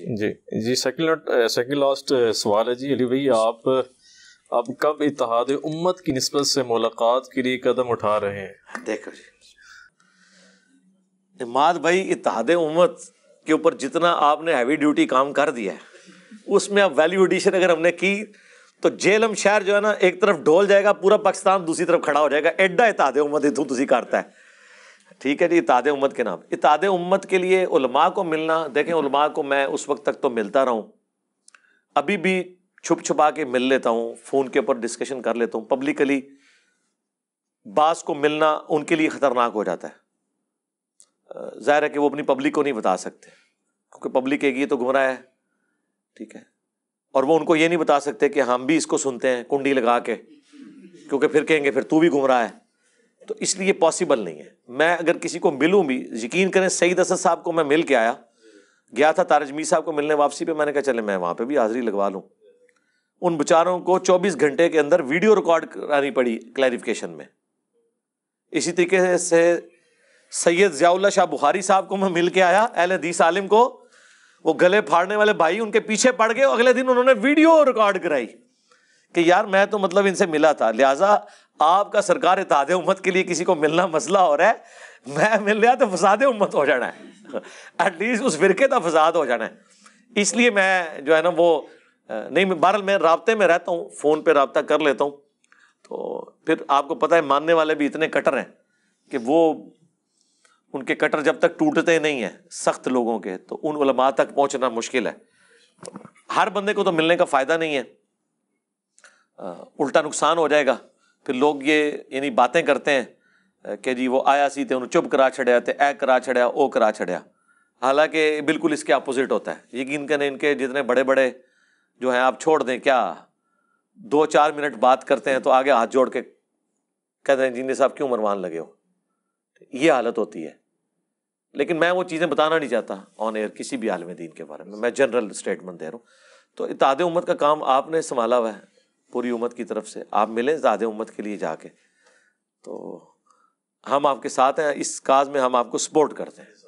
जी जी second second last सवाल है जी अली भाई आप अब कब इतिहाद उम्मत की नस्बत से मुलाकात के लिए कदम उठा रहे हैं देखो जी इमाद भाई इतिहाद उम्मत के ऊपर जितना आपने हैवी ड्यूटी काम कर दिया है उसमें अब वैल्यू एडिशन अगर हमने की तो जेलम शहर जो है ना एक तरफ ढोल जाएगा पूरा पाकिस्तान दूसरी तरफ खड़ा हो जाएगा एड्डा इतिहाद उम्मत इतू तुम करता है ठीक है जी इताद उम्मत के नाम इताद उम्मत के लिए उलमा को मिलना देखें उलमा को मैं उस वक्त तक तो मिलता रहूं अभी भी छुप छुपा के मिल लेता हूँ फ़ोन के ऊपर डिस्कशन कर लेता हूँ पब्लिकली बास को मिलना उनके लिए ख़तरनाक हो जाता है ज़ाहिर है कि वो अपनी पब्लिक को नहीं बता सकते क्योंकि पब्लिक एक ये तो घुमरा है ठीक है और वो उनको ये नहीं बता सकते कि हम भी इसको सुनते हैं कुंडी लगा के क्योंकि फिर कहेंगे फिर तू भी घुमरा है तो इसलिए पॉसिबल नहीं है मैं अगर किसी को मिलूं भी यकीन करें सईद असद साहब को मैं मिल के आया गया था तारजमी साहब को मिलने वापसी पे मैंने कहा चले मैं वहाँ पे भी हाजिरी लगवा लूँ उन बेचारों को 24 घंटे के अंदर वीडियो रिकॉर्ड करानी पड़ी क्लैरिफिकेशन में इसी तरीके से सैयद जियाउल्ला शाह बुखारी साहब को मैं मिल के आया एल हदीस आलिम को वो गले फाड़ने वाले भाई उनके पीछे पड़ गए अगले दिन उन्होंने वीडियो रिकॉर्ड कराई कि यार मैं तो मतलब इनसे मिला था लिहाजा आपका सरकार इताद उम्मत के लिए किसी को मिलना मसला हो रहा है मैं मिल रहा तो फसाद उम्मत हो जाना है एटलीस्ट उस फिरके का फसाद हो जाना है इसलिए मैं जो है ना वो नहीं बहरल मैं रबते में रहता हूँ फ़ोन पर रबता कर लेता हूँ तो फिर आपको पता है मानने वाले भी इतने कटर हैं कि वो उनके कटर जब तक टूटते नहीं हैं सख्त लोगों के तो उन उलमा तक पहुँचना मुश्किल है हर बंदे को तो मिलने का फ़ायदा नहीं है उल्टा नुकसान हो जाएगा फिर लोग ये यानी बातें करते हैं कि जी वो आया सी तो उन्हें चुप करा छड़िया तो ए करा छड़िया ओ करा छड़िया हालांकि बिल्कुल इसके अपोजिट होता है यकीन करें इनके जितने बड़े बड़े जो हैं आप छोड़ दें क्या दो चार मिनट बात करते हैं तो आगे हाथ जोड़ के कहते हैं जीने साहब क्यों मरवान लगे हो ये हालत होती है लेकिन मैं वो चीज़ें बताना नहीं चाहता ऑन एयर किसी भी आलम दीन के बारे में मैं जनरल स्टेटमेंट दे रहा हूँ तो इताद उम्मत का काम आपने संभाला हुआ है पूरी उम्मत की तरफ से आप मिलें ज़्यादा उम्मत के लिए जाके तो हम आपके साथ हैं इस काज में हम आपको सपोर्ट करते हैं